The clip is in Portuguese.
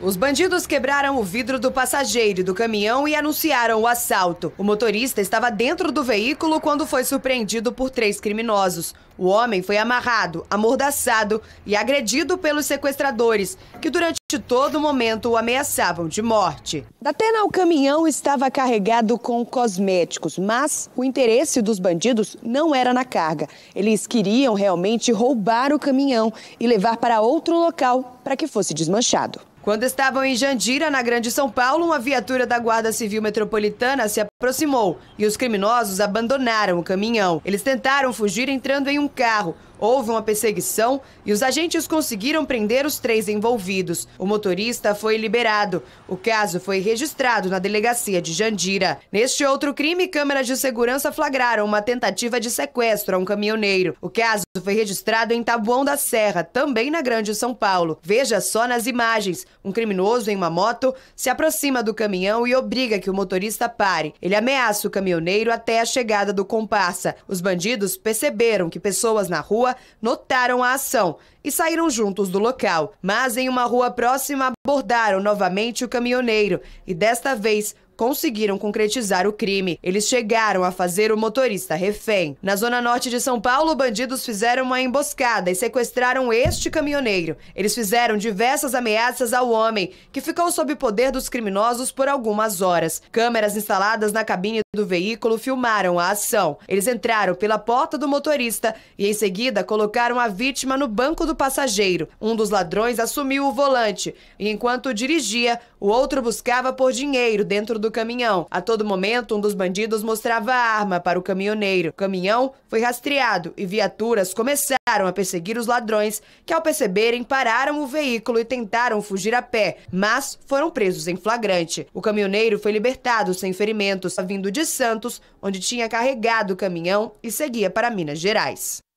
Os bandidos quebraram o vidro do passageiro do caminhão e anunciaram o assalto. O motorista estava dentro do veículo quando foi surpreendido por três criminosos. O homem foi amarrado, amordaçado e agredido pelos sequestradores, que durante todo momento o ameaçavam de morte. Da pena o caminhão estava carregado com cosméticos, mas o interesse dos bandidos não era na carga. Eles queriam realmente roubar o caminhão e levar para outro local para que fosse desmanchado. Quando estavam em Jandira, na Grande São Paulo, uma viatura da Guarda Civil Metropolitana se aproximou e os criminosos abandonaram o caminhão. Eles tentaram fugir entrando em um carro, Houve uma perseguição e os agentes conseguiram prender os três envolvidos. O motorista foi liberado. O caso foi registrado na delegacia de Jandira. Neste outro crime, câmeras de segurança flagraram uma tentativa de sequestro a um caminhoneiro. O caso foi registrado em Tabuão da Serra, também na Grande São Paulo. Veja só nas imagens: um criminoso em uma moto se aproxima do caminhão e obriga que o motorista pare. Ele ameaça o caminhoneiro até a chegada do comparsa. Os bandidos perceberam que pessoas na rua rua notaram a ação e saíram juntos do local, mas em uma rua próxima abordaram novamente o caminhoneiro e desta vez conseguiram concretizar o crime. Eles chegaram a fazer o motorista refém. Na zona norte de São Paulo, bandidos fizeram uma emboscada e sequestraram este caminhoneiro. Eles fizeram diversas ameaças ao homem, que ficou sob poder dos criminosos por algumas horas. Câmeras instaladas na cabine do veículo filmaram a ação. Eles entraram pela porta do motorista e em seguida colocaram a vítima no banco do passageiro. Um dos ladrões assumiu o volante e, enquanto dirigia, o outro buscava por dinheiro dentro do caminhão. A todo momento, um dos bandidos mostrava a arma para o caminhoneiro. O caminhão foi rastreado e viaturas começaram a perseguir os ladrões, que, ao perceberem, pararam o veículo e tentaram fugir a pé, mas foram presos em flagrante. O caminhoneiro foi libertado sem ferimentos, vindo de Santos, onde tinha carregado o caminhão e seguia para Minas Gerais.